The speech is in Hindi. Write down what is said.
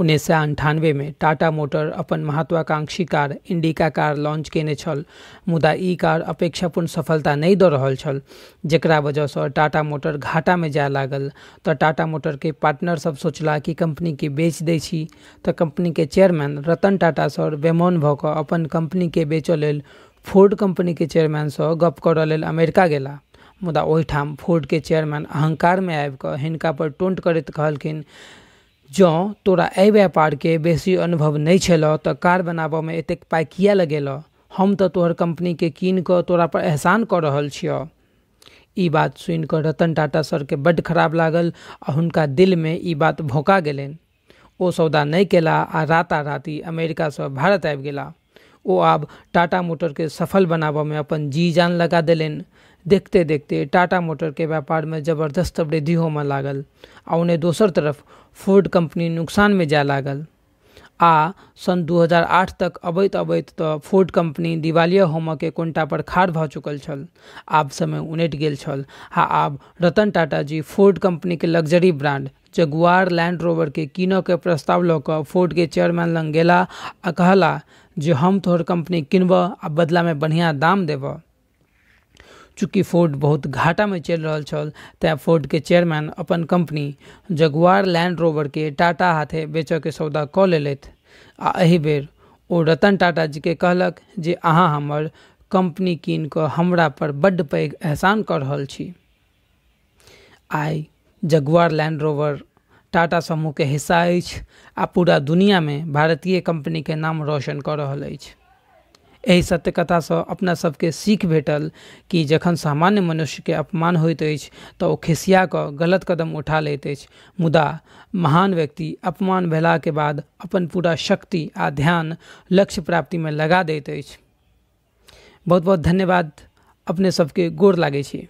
उन्नीस सौ अंठानवे में टाटा मोटर अपन महत्वाकांक्षी कार इंडिका कार लॉन्च केने छल मुदा ई कार अपेक्षापूर्ण सफलता नहीं दऽ रहल छल जकरा से टाटा मोटर घाटा में जाय लागल तो टाटा मोटर पार्टनर सब सोचला कि कंपनी के बेच दे छी कंपनी के चेयरमैन रतन टाटा सर बेमौन भ के अपन के बेच लेल फोर्ड चेयरमैन से गप करय लेल अमेरिका गेला मुदा ओहिठाम के चेयरमैन में आबिक कऽ पर टोंट करैत कहलखिन जँ तोरा व्यापार के बेसी अनुभव नहीं छलह तऽ कार में एतेक पाई किया लगेलह हम तो तोहर के कीन तोरा पर एहसान कर रहल छियह ई बात सुनकर रतन टाटा सर के बड़ खराब लागल आ हुनका में ई बात भोका गेलनि ओ सौदा नहीं केला आ अमेरिका से भारत आबि गेला ओ आब टाटा मोटर के सफल में अपन जी जान लगा देलनि देखते देखते टाटा मोटर के व्यापार में जबरदस्त वृद्धि होमय लागल आ उन्हें दोसर तरफ फोर्ड कंपनी नुकसान में जाय लागल आ सन 2008 तक अबैत अबैत तो फोर्ड कंपनी दिवालिया के कोंटा पर खाड़ भ चुकल छल आब समय उनटि गेल छल आ आब रतन टाटा जी फोर्ड कंपनी के luxury brand Jaguar Land Rover के कीन के प्रस्ताव लक फोर्ड के चेयरमैन लग गेला आ कहला जो हम तोहर कंपनी किनबह आ में बढ़िया दाम देव चूँकि फोर्ड बहुत घाटा में चल रहा छल फोर्ड के चेयरमैन अपन कंपनी जगुआर लैंड रोवर के टाटा हाथे बेच के सौदा कऽ लेलथि आ बेर ओ रतन टाटा जी के कहलक जे अहाँ हमर कंपनी कीन को हमरा पर बड्ड पैग एहसान कर रहा छी आई जगुआर लैंड रोवर टाटा समूह के हिस्सा है आ पूरा दुनिया में भारतीय कंपनी के नाम रोशन कर रहा है एहि से अपना सबके सीख भेटल कि जखन सामान्य मनुष्य के अपमान होइत अछि खिसिया कऽ गलत कदम उठा लेते अछि मुदा महान व्यक्ति अपमान के बाद अपन पूरा शक्ति आ ध्यान लक्ष्य प्राप्ति में लगा दैत अछि बहुत बहुत धन्यवाद अपने सबके गोर लागे छी